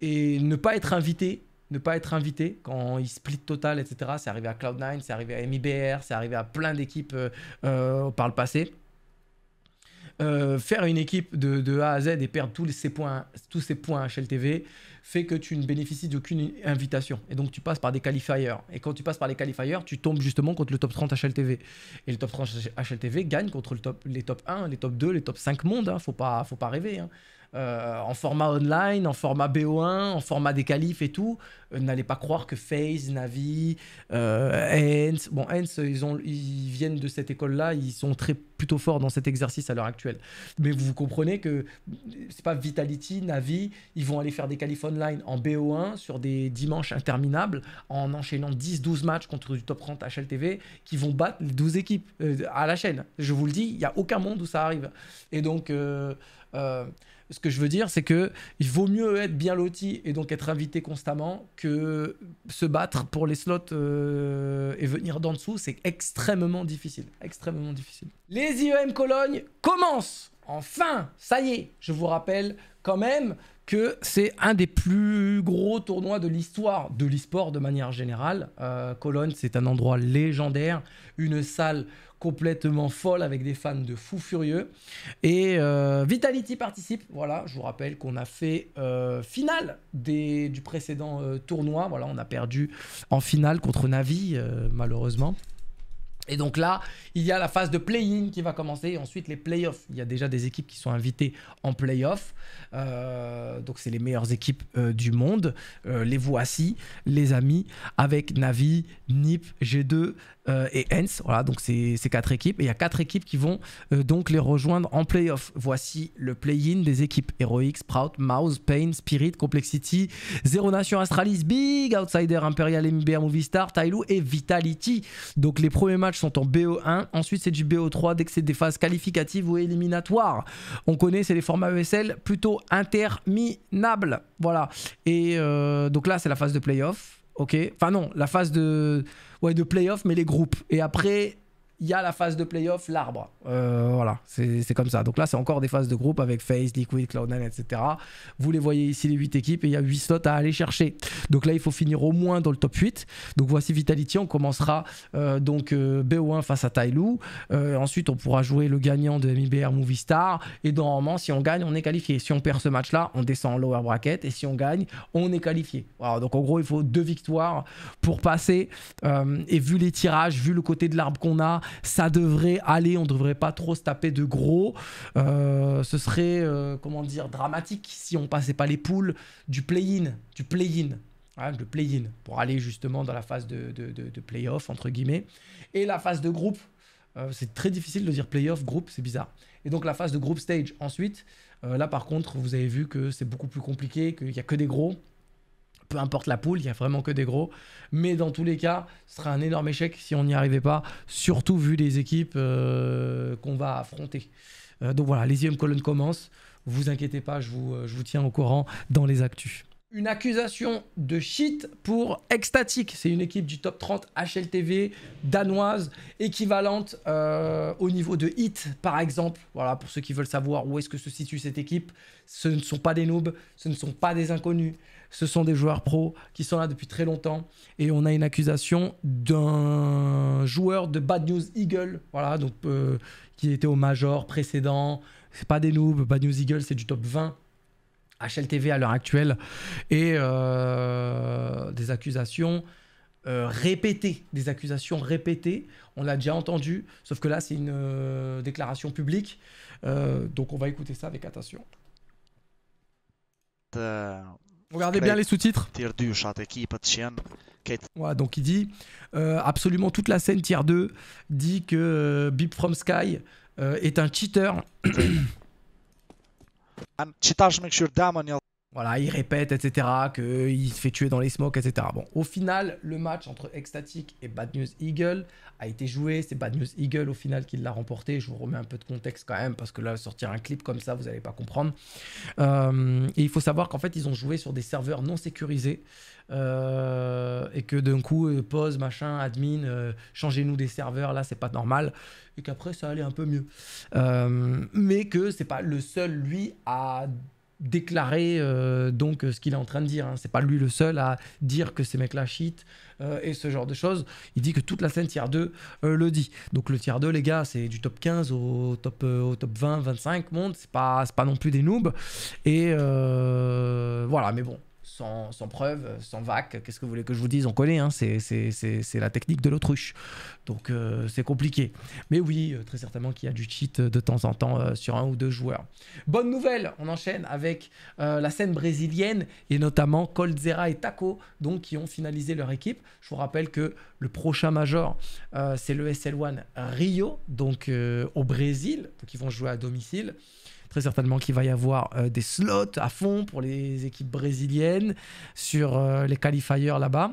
et ne pas être invité, ne pas être invité quand ils split total, etc. C'est arrivé à Cloud9, c'est arrivé à MIBR, c'est arrivé à plein d'équipes euh, euh, par le passé. Euh, faire une équipe de, A à Z et perdre tous, ces points, tous ces points HLTV fait que tu ne bénéficies d'aucune invitation. Et donc tu passes par des qualifiers. Et quand tu passes par les qualifiers, tu tombes justement contre le top 30 HLTV. Et le top 30 HLTV gagne contre le top, les top 1, les top 2, les top 5 mondes. Hein. Faut, pas, faut pas rêver. Hein. Euh, en format online, en format BO1, en format des qualifs et tout. Euh, n'allez pas croire que FaZe, Navi, euh, bon, ils, ils viennent de cette école-là, ils sont très plutôt forts dans cet exercice à l'heure actuelle. Mais vous comprenez que c'est pas Vitality, Navi, ils vont aller faire des qualifs online en BO1 sur des dimanches interminables en enchaînant 10-12 matchs contre du top 30 HLTV qui vont battre les 12 équipes euh, à la chaîne. Je vous le dis, il n'y a aucun monde où ça arrive. Et donc, ce que je veux dire, c'est que il vaut mieux être bien loti et donc être invité constamment que se battre pour les slots euh, et venir d'en dessous. C'est extrêmement difficile, extrêmement difficile. Les IEM Cologne commencent enfin. Ça y est, je vous rappelle quand même que c'est un des plus gros tournois de l'histoire de l'e-sport de manière générale. Euh, Cologne, c'est un endroit légendaire, une salle complètement folle avec des fans de fous furieux. Et euh, Vitality participe. Voilà, je vous rappelle qu'on a fait euh, finale des, du précédent tournoi. Voilà, on a perdu en finale contre Navi, malheureusement. Et donc là, il y a la phase de play-in qui va commencer ensuite les play-offs. Il y a déjà des équipes qui sont invitées en play-off. Euh, donc c'est les meilleures équipes euh, du monde. Euh, les voici, les amis, avec Navi, NIP, G2, euh, et Hens. Voilà, donc c'est ces quatre équipes. Et il y a quatre équipes qui vont euh, donc les rejoindre en playoff. Voici le play-in des équipes Heroic, Sprout, Mouse, Pain, Spirit, Complexity, Zero Nation, Astralis, Big, Outsider, Imperial, MBA, Movie Star, Tyloo et Vitality. Donc les premiers matchs sont en BO1. Ensuite, c'est du BO3 dès que c'est des phases qualificatives ou éliminatoires. On connaît, c'est les formats ESL plutôt interminables. Voilà. Et euh, donc là, c'est la phase de playoff ok Enfin non, la phase de, ouais, de playoff, mais les groupes. Et après, il y a la phase de playoff, l'arbre. Euh, voilà, c'est comme ça. Donc là, c'est encore des phases de groupe avec FaZe, Liquid, Cloud9, etc. Vous les voyez ici, les 8 équipes, et il y a 8 slots à aller chercher. Donc là, il faut finir au moins dans le top 8. Donc voici Vitality, on commencera euh, donc euh, BO1 face à Tailou. ensuite, on pourra jouer le gagnant de MIBR Movie Star. Et normalement, si on gagne, on est qualifié. Si on perd ce match-là, on descend en lower bracket. Et si on gagne, on est qualifié. donc en gros, il faut deux victoires pour passer. et vu les tirages, vu le côté de l'arbre qu'on a, ça devrait aller, on ne devrait pas trop se taper de gros. Euh, ce serait, euh, comment dire, dramatique si on passait pas les poules du play-in, du play-in, le hein, play-in, pour aller justement dans la phase de, de, play-off, entre guillemets, et la phase de groupe. Euh, c'est très difficile de dire play-off, groupe, c'est bizarre. Et donc la phase de group stage ensuite. là par contre, vous avez vu que c'est beaucoup plus compliqué, qu'il n'y a que des gros peu importe la poule, il n'y a vraiment que des gros. Mais dans tous les cas, ce sera un énorme échec si on n'y arrivait pas, surtout vu les équipes euh, qu'on va affronter. Euh, donc voilà, les IM colonnes commencent. Vous inquiétez pas, euh, je vous, tiens au courant dans les actus. Une accusation de shit pour Ecstatic. C'est une équipe du top 30 HLTV danoise, équivalente au niveau de Hit, par exemple. Voilà, pour ceux qui veulent savoir où est-ce que se situe cette équipe, ce ne sont pas des noobs, ce ne sont pas des inconnus. Ce sont des joueurs pros qui sont là depuis très longtemps. Et on a une accusation d'un joueur de Bad News Eagle, voilà, donc, euh, qui était au Major précédent. C'est pas des noobs, Bad News Eagle, c'est du top 20 HLTV à l'heure actuelle. Et euh, des accusations euh, répétées, des accusations répétées. On l'a déjà entendu, sauf que là, c'est une déclaration publique. donc, on va écouter ça avec attention. Regardez bien les sous-titres. donc il dit euh, absolument toute la scène tier 2 dit que euh, Bip From Sky euh, est un cheater. [COUGHS] Voilà, il répète, etc., qu'il se fait tuer dans les smokes, etc. Bon, au final, le match entre Ecstatic et Bad News Eagle a été joué. C'est Bad News Eagle, au final, qui l'a remporté. Je vous remets un peu de contexte quand même, parce que là, sortir un clip comme ça, vous n'allez pas comprendre. Euh, et il faut savoir qu'en fait, ils ont joué sur des serveurs non sécurisés. Euh, et que d'un coup, euh, pause, machin, admin, changez-nous des serveurs, là c'est pas normal, et qu'après ça allait un peu mieux. mais que c'est pas le seul, lui, à déclarer euh, donc ce qu'il est en train de dire. Hein. C'est pas lui le seul à dire que ces mecs-là shit euh, et ce genre de choses. Il dit que toute la scène tiers 2 euh, le dit. Donc le tiers 2, les gars, c'est du top 15 au top, au top 20, 25 monde. C'est pas, pas non plus des noobs. Et voilà, mais bon, sans, preuve, sans vague Qu'est-ce que vous voulez que je vous dise On connaît, hein, c'est la technique de l'autruche. Donc euh, c'est compliqué. Mais oui, euh, très certainement qu'il y a du cheat de temps en temps euh, sur un ou deux joueurs. Bonne nouvelle, on enchaîne avec la scène brésilienne et notamment Coldzera et Taco, donc qui ont finalisé leur équipe. Je vous rappelle que le prochain major, c'est le SL1 Rio, donc au Brésil, donc ils vont jouer à domicile. Très certainement qu'il va y avoir euh, des slots à fond pour les équipes brésiliennes sur euh, les qualifiers là-bas.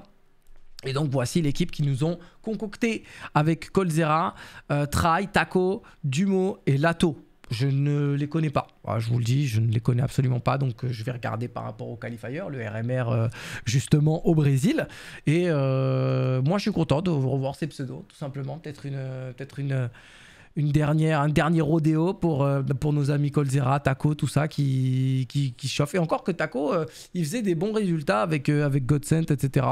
Et donc voici l'équipe qui nous ont concocté avec Colzera, euh, Trai, Taco, Dumo et Lato. Je ne les connais pas. Ah, je vous le dis, je ne les connais absolument pas. Donc je vais regarder par rapport aux qualifiers, le RMR justement au Brésil. Et moi je suis content de revoir ces pseudos, tout simplement. Peut-être une, peut-être une, dernière, un dernier rodéo pour, euh, pour nos amis Colzera, Taco, tout ça qui, qui, chauffe. Et encore que Taco, euh, il faisait des bons résultats avec, euh, avec Godsent, etc.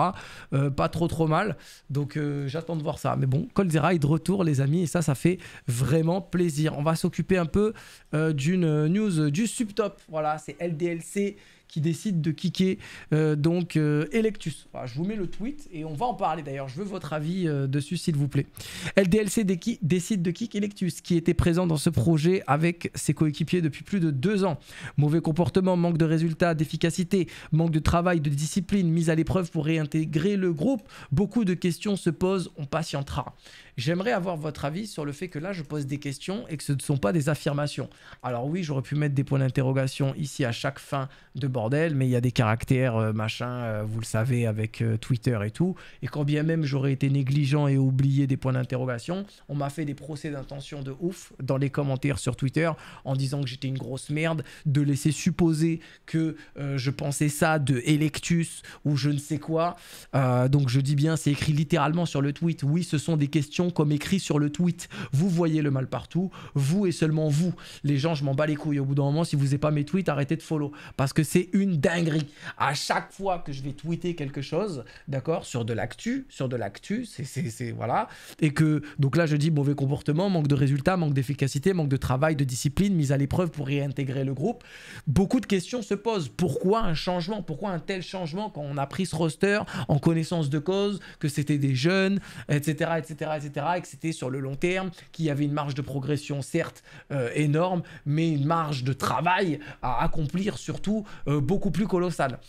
pas trop trop mal. Donc j'attends de voir ça. Mais bon, Colzera est de retour, les amis, et ça, ça fait vraiment plaisir. On va s'occuper un peu d'une news du subtop. Voilà, c'est LDLC qui décide de kicker euh, donc euh, Electus. je vous mets le tweet et on va en parler d'ailleurs. Je veux votre avis euh, dessus s'il vous plaît. LDLC décide de kick Electus qui était présent dans ce projet avec ses coéquipiers depuis plus de deux ans. Mauvais comportement, manque de résultats, d'efficacité, manque de travail, de discipline, mise à l'épreuve pour réintégrer le groupe. Beaucoup de questions se posent, on patientera. J'aimerais avoir votre avis sur le fait que là, je pose des questions et que ce ne sont pas des affirmations. Alors oui, j'aurais pu mettre des points d'interrogation ici à chaque fin de bordel, mais il y a des caractères, euh, machin, euh, vous le savez, avec euh, Twitter et tout. Et quand bien même j'aurais été négligent et oublié des points d'interrogation, on m'a fait des procès d'intention de ouf dans les commentaires sur Twitter en disant que j'étais une grosse merde, de laisser supposer que je pensais ça de Electus ou je ne sais quoi. donc je dis bien, c'est écrit littéralement sur le tweet, oui, ce sont des questions comme écrit sur le tweet, vous voyez le mal partout, vous et seulement vous. Les gens, je m'en bats les couilles. Au bout d'un moment, si vous n'avez pas mes tweets, arrêtez de follow. Parce que c'est une dinguerie. À chaque fois que je vais tweeter quelque chose, d'accord, sur de l'actu, sur de l'actu, c'est. Voilà. Et que. Donc là, je dis mauvais comportement, manque de résultats, manque d'efficacité, manque de travail, de discipline, mise à l'épreuve pour réintégrer le groupe. Beaucoup de questions se posent. Pourquoi un changement Pourquoi un tel changement quand on a pris ce roster en connaissance de cause, que c'était des jeunes, etc., etc., etc et que c'était sur le long terme, qu'il y avait une marge de progression, certes euh, énorme, mais une marge de travail à accomplir, surtout euh, beaucoup plus colossale.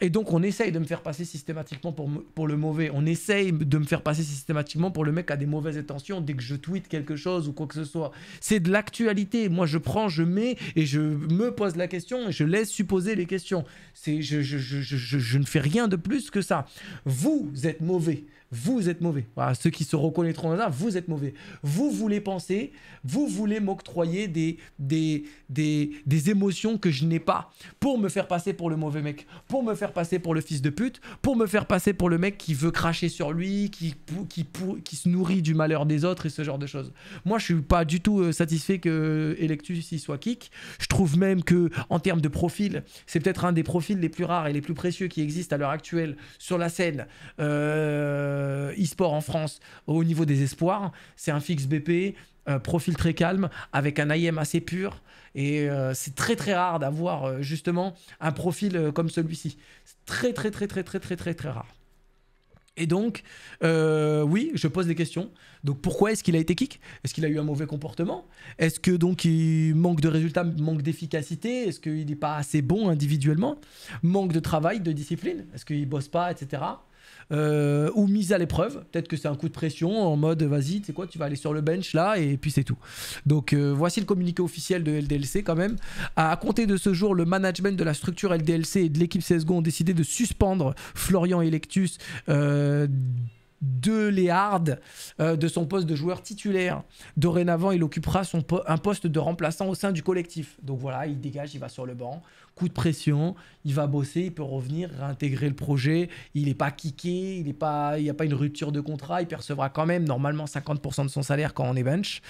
Et donc, on essaye de me faire passer systématiquement pour, pour, le mauvais. On essaye de me faire passer systématiquement pour le mec à des mauvaises intentions dès que je tweete quelque chose ou quoi que ce soit. C'est de l'actualité. Moi, je prends, je mets et je me pose la question et je laisse supposer les questions. Je je, je, je, je ne fais rien de plus que ça. Vous êtes mauvais vous êtes mauvais. Voilà, ceux qui se reconnaîtront dans ça, vous êtes mauvais. Vous voulez penser, vous voulez m'octroyer des, des, émotions que je n'ai pas pour me faire passer pour le mauvais mec, pour me faire passer pour le fils de pute, pour me faire passer pour le mec qui veut cracher sur lui, qui, qui, qui se nourrit du malheur des autres et ce genre de choses. Moi, je suis pas du tout euh, satisfait que Electus y soit kick. Je trouve même que, en termes de profil, c'est peut-être un des profils les plus rares et les plus précieux qui existent à l'heure actuelle sur la scène. Euh euh, e-sport en France au niveau des espoirs. C'est un fixe BP, profil très calme, avec un IM assez pur. Et euh, c'est très très rare d'avoir euh, justement un profil comme celui-ci. Très très très très très très très très rare. Et donc, oui, je pose des questions. Donc pourquoi est-ce qu'il a été kick Est-ce qu'il a eu un mauvais comportement Est-ce que donc il manque de résultats, manque d'efficacité Est-ce qu'il n'est pas assez bon individuellement Manque de travail, de discipline Est-ce qu'il bosse pas, etc. Euh, ou mise à l'épreuve. Peut-être que c'est un coup de pression en mode vas-y, tu sais quoi, tu vas aller sur le bench là et puis c'est tout. Donc euh, voici le communiqué officiel de LDLC quand même. À compter de ce jour, le management de la structure LDLC et de l'équipe CSGO ont décidé de suspendre Florian Electus. Euh, de Léard de son poste de joueur titulaire. Dorénavant, il occupera un poste de remplaçant au sein du collectif. Donc voilà, il dégage, il va sur le banc coup de pression, il va bosser, il peut revenir, réintégrer le projet, il n'est pas kické, il n'y pas, il a pas une rupture de contrat, il percevra quand même normalement 50% de son salaire quand on est bench.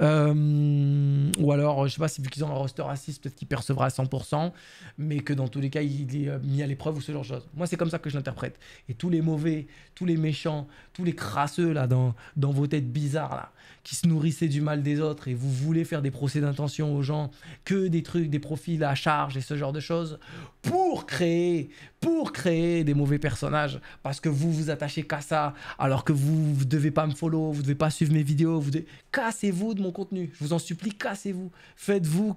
Euh, ou alors, je sais pas, si vu qu'ils ont un roster à 6, peut-être qu'il percevra à 100%, mais que dans tous les cas, il est euh, mis à l'épreuve ou ce genre de choses. Moi, c'est comme ça que je l'interprète. Et tous les mauvais, tous les méchants, tous les crasseux là, dans, dans vos têtes bizarres, là, qui se nourrissaient du mal des autres et vous voulez faire des procès d'intention aux gens, que des trucs, des profils à charge et ce genre de choses, pour créer, pour créer des mauvais personnages, parce que vous vous attachez qu'à ça, alors que vous devez pas me follow, vous ne devez pas suivre mes vidéos, vous devez... cassez-vous de mon contenu, je vous en supplie, cassez-vous, faites-vous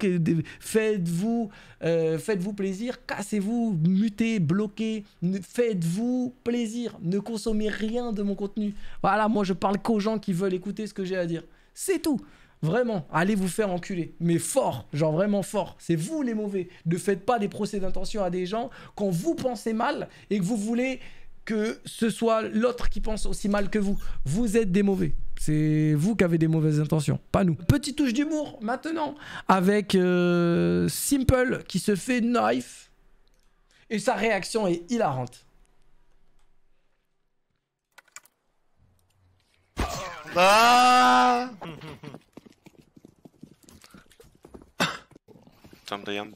faites-vous euh, faites-vous plaisir, cassez-vous, mutez, bloquez, faites-vous plaisir, ne consommez rien de mon contenu. Voilà, moi je parle qu'aux gens qui veulent écouter ce que j'ai à dire. C'est tout. Vraiment, allez vous faire enculer. Mais fort, genre vraiment fort. C'est vous les mauvais. Ne faites pas des procès d'intention à des gens quand vous pensez mal et que vous voulez que ce soit l'autre qui pense aussi mal que vous. Vous êtes des mauvais. C'est vous qui avez des mauvaises intentions, pas nous. Petite touche d'humour maintenant avec euh, Simple qui se fait knife et sa réaction est hilarante. Ah Tam da yan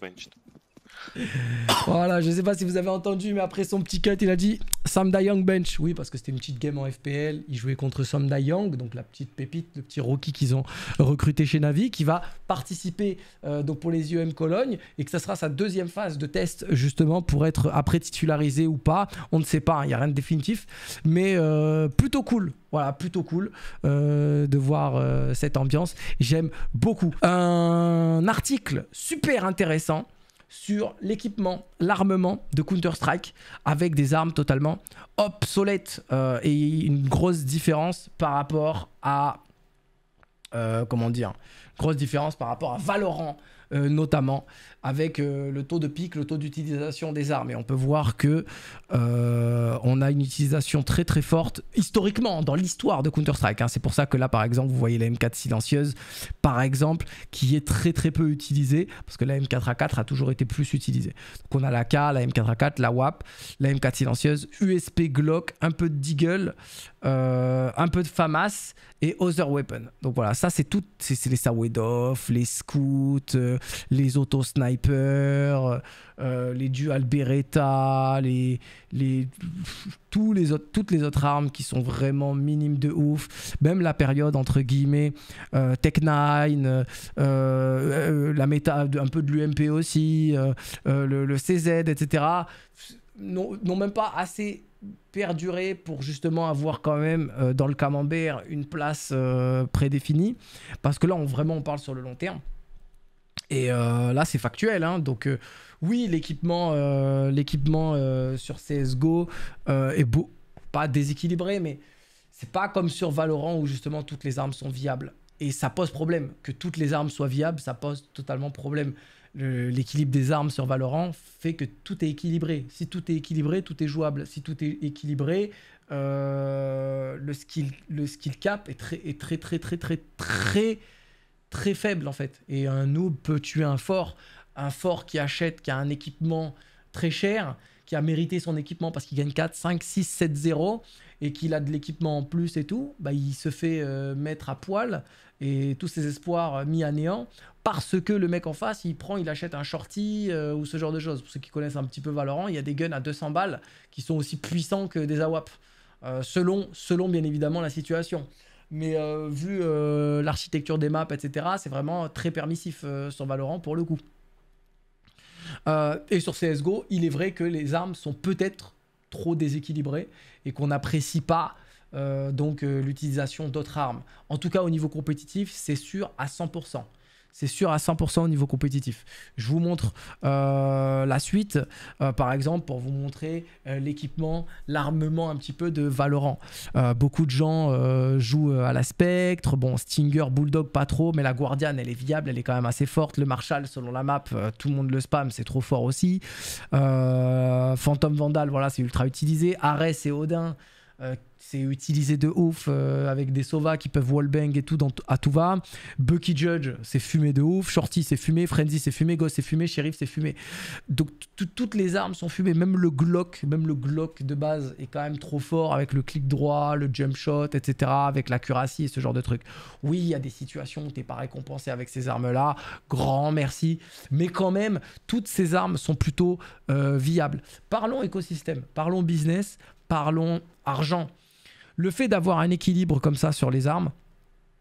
voilà, je sais pas si vous avez entendu, mais après son petit cut, il a dit Samda Young bench. Oui, parce que c'était une petite game en FPL. Il jouait contre Samda Young, donc la petite pépite, le petit rookie qu'ils ont recruté chez Navi, qui va participer euh, donc pour les IEM Cologne et que ça sera sa deuxième phase de test justement pour être après titularisé ou pas. On ne sait pas, il hein, n'y a rien de définitif, mais euh, plutôt cool. Voilà, plutôt cool euh, de voir cette ambiance. J'aime beaucoup. Un article super intéressant sur l'équipement, l'armement de Counter-Strike avec des armes totalement obsolètes euh, et une grosse différence par rapport à. Euh, comment dire Grosse différence par rapport à Valorant, euh, notamment, avec euh, le taux de pic, le taux d'utilisation des armes. Et on peut voir que euh, on a une utilisation très très forte historiquement dans l'histoire de Counter-Strike. Hein. C'est pour ça que là, par exemple, vous voyez la M4 silencieuse, par exemple, qui est très très peu utilisée, parce que la M4A4 a toujours été plus utilisée. Donc on a la K, la M4A4, la WAP, la M4 silencieuse, USP Glock, un peu de Deagle, euh, un peu de FAMAS et Other Weapon. Donc voilà, ça c'est tout, c'est les sawed Off les Scouts, les auto euh, euh, les Dual Beretta, les, les, tous les autres, toutes les autres armes qui sont vraiment minimes de ouf. Même la période entre guillemets euh, Tech 9, la méta, un peu de l'UMP aussi, le, CZ, etc. N'ont même pas assez perduré pour justement avoir quand même dans le camembert une place prédéfinie parce que là on vraiment on parle sur le long terme et euh, là, c'est factuel. Hein. Donc, euh, oui, l'équipement, euh, l'équipement sur CSGO est beau. Pas déséquilibré, mais c'est pas comme sur Valorant où justement toutes les armes sont viables. Et ça pose problème. Que toutes les armes soient viables, ça pose totalement problème. L'équilibre des armes sur Valorant fait que tout est équilibré. Si tout est équilibré, tout est jouable. Si tout est équilibré, le, skill, le skill cap est très, est très, très, très, très, très très faible en fait. Et un noob peut tuer un fort, un fort qui achète, qui a un équipement très cher, qui a mérité son équipement parce qu'il gagne 4, 5, 6, 7, 0 et qu'il a de l'équipement en plus et tout, bah, il se fait euh, mettre à poil et tous ses espoirs euh, mis à néant parce que le mec en face, il prend, il achète un shorty euh, ou ce genre de choses. Pour ceux qui connaissent un petit peu Valorant, il y a des guns à 200 balles qui sont aussi puissants que des AWAP, selon, selon bien évidemment la situation. Mais euh, vu euh, l'architecture des maps, etc., c'est vraiment très permissif euh, sur Valorant pour le coup. et sur CSGO, il est vrai que les armes sont peut-être trop déséquilibrées et qu'on n'apprécie pas donc l'utilisation d'autres armes. En tout cas, au niveau compétitif, c'est sûr à 100% c'est sûr à 100% au niveau compétitif. Je vous montre euh, la suite, euh, par exemple, pour vous montrer euh, l'équipement, l'armement un petit peu de Valorant. beaucoup de gens jouent à la Spectre, bon, Stinger, Bulldog, pas trop, mais la Guardian, elle est viable, elle est quand même assez forte. Le Marshall, selon la map, tout le monde le spam, c'est trop fort aussi. Phantom Vandal, voilà, c'est ultra utilisé. Ares et Odin c'est utilisé de ouf euh, avec des Sova qui peuvent wallbang et tout dans à tout va. Bucky Judge, c'est fumé de ouf. Shorty, c'est fumé. Frenzy, c'est fumé. Ghost, c'est fumé. Sheriff, c'est fumé. Donc toutes les armes sont fumées. Même le Glock, même le Glock de base est quand même trop fort avec le clic droit, le jump shot, etc. Avec la et ce genre de trucs. Oui, il y a des situations où t'es pas récompensé avec ces armes-là. Grand merci. Mais quand même, toutes ces armes sont plutôt euh, viables. Parlons écosystème, parlons business, parlons argent le fait d'avoir un équilibre comme ça sur les armes,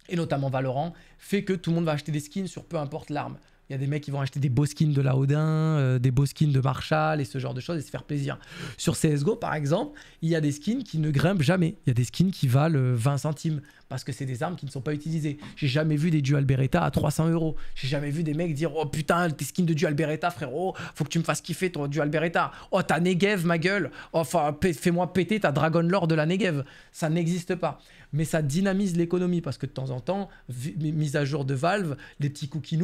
et notamment Valorant, fait que tout le monde va acheter des skins sur peu importe l'arme. Il y a des mecs qui vont acheter des beaux skins de la euh, des beaux skins de Marshall et ce genre de choses et se faire plaisir. Sur CSGO, par exemple, il y a des skins qui ne grimpent jamais. Il y a des skins qui valent 20 euh, centimes parce que c'est des armes qui ne sont pas utilisées. J'ai jamais vu des dual Beretta à 300 euros. J'ai jamais vu des mecs dire Oh putain, tes skins de dual Beretta, frérot, faut que tu me fasses kiffer ton dual Beretta. Oh, ta Negev, ma gueule. Enfin, fais-moi péter ta Dragon Lord de la Negev. Ça n'existe pas. Mais ça dynamise l'économie parce que de temps en temps, mise à jour de Valve, les petits qui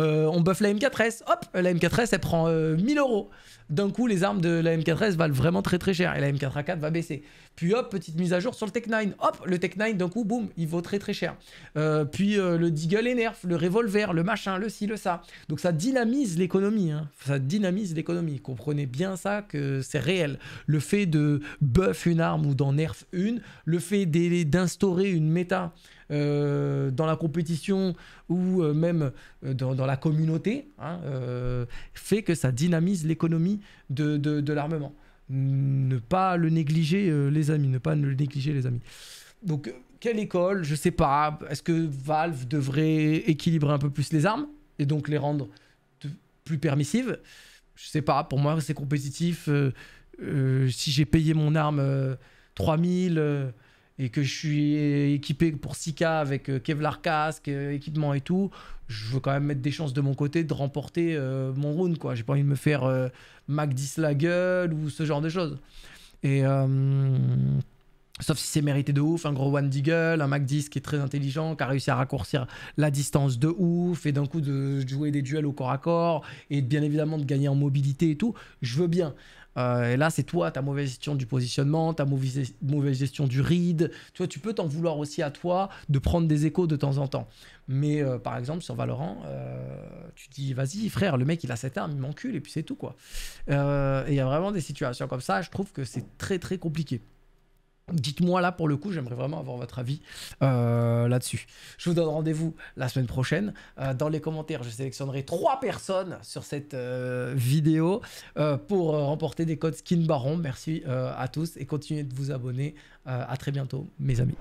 euh, on buff la M4S. Hop, la M4S, elle prend 1000 euh, euros d'un coup les armes de la m 4 valent vraiment très très cher et la M4A4 va baisser. Puis hop, petite mise à jour sur le Tech 9. Hop, le Tech 9 d'un coup, boum, il vaut très très cher. Euh, puis euh, le Deagle et Nerf, le revolver, le machin, le ci, le ça. Donc ça dynamise l'économie. Hein. Ça dynamise l'économie. Comprenez bien ça que c'est réel. Le fait de buff une arme ou d'en nerf une, le fait d'instaurer une méta euh, dans la compétition ou euh, même euh, dans, la communauté, hein, fait que ça dynamise l'économie de, de, l'armement. Ne pas le négliger, les amis, ne pas le négliger, les amis. Donc, quelle école Je sais pas. Est-ce que Valve devrait équilibrer un peu plus les armes et donc les rendre plus permissives Je sais pas. Pour moi, c'est compétitif. si j'ai payé mon arme 3000, et que je suis équipé pour 6K avec euh, Kevlar casque, euh, équipement et tout, je veux quand même mettre des chances de mon côté de remporter euh, mon round, quoi. J'ai pas envie de me faire macdis la gueule ou ce genre de choses. Et sauf si c'est mérité de ouf, un gros One Deagle, un Mac qui est très intelligent, qui a réussi à raccourcir la distance de ouf, et d'un coup de jouer des duels au corps à corps, et bien évidemment de gagner en mobilité et tout, je veux bien. Euh, et là, c'est toi, ta mauvaise gestion du positionnement, ta mauvaise, gestion du read. Tu tu peux t'en vouloir aussi à toi de prendre des échos de temps en temps. Mais euh, par exemple, sur Valorant, euh, tu dis, vas-y, frère, le mec, il a cette arme, il m'encule, et puis c'est tout, quoi. et il y a vraiment des situations comme ça, je trouve que c'est très, très compliqué. Dites-moi là pour le coup, j'aimerais vraiment avoir votre avis euh, là-dessus. Je vous donne rendez-vous la semaine prochaine. Euh, dans les commentaires, je sélectionnerai trois personnes sur cette euh, vidéo pour remporter des codes skin baron. Merci à tous et continuez de vous abonner. à très bientôt, mes amis.